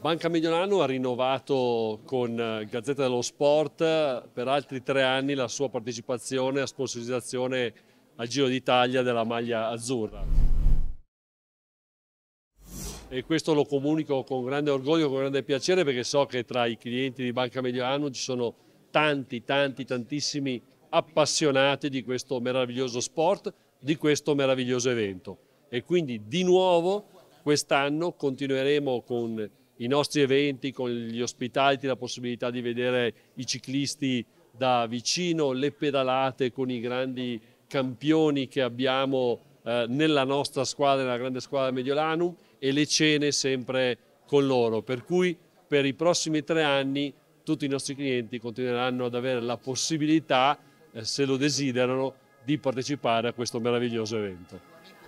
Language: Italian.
Banca Medionano ha rinnovato con eh, Gazzetta dello Sport eh, per altri tre anni la sua partecipazione a sponsorizzazione al Giro d'Italia della maglia azzurra. E questo lo comunico con grande orgoglio, con grande piacere perché so che tra i clienti di Banca Medionano ci sono tanti, tanti, tantissimi appassionati di questo meraviglioso sport, di questo meraviglioso evento. E quindi di nuovo quest'anno continueremo con i nostri eventi con gli ospitality, la possibilità di vedere i ciclisti da vicino, le pedalate con i grandi campioni che abbiamo eh, nella nostra squadra, nella grande squadra Mediolanum e le cene sempre con loro. Per cui per i prossimi tre anni tutti i nostri clienti continueranno ad avere la possibilità, eh, se lo desiderano, di partecipare a questo meraviglioso evento.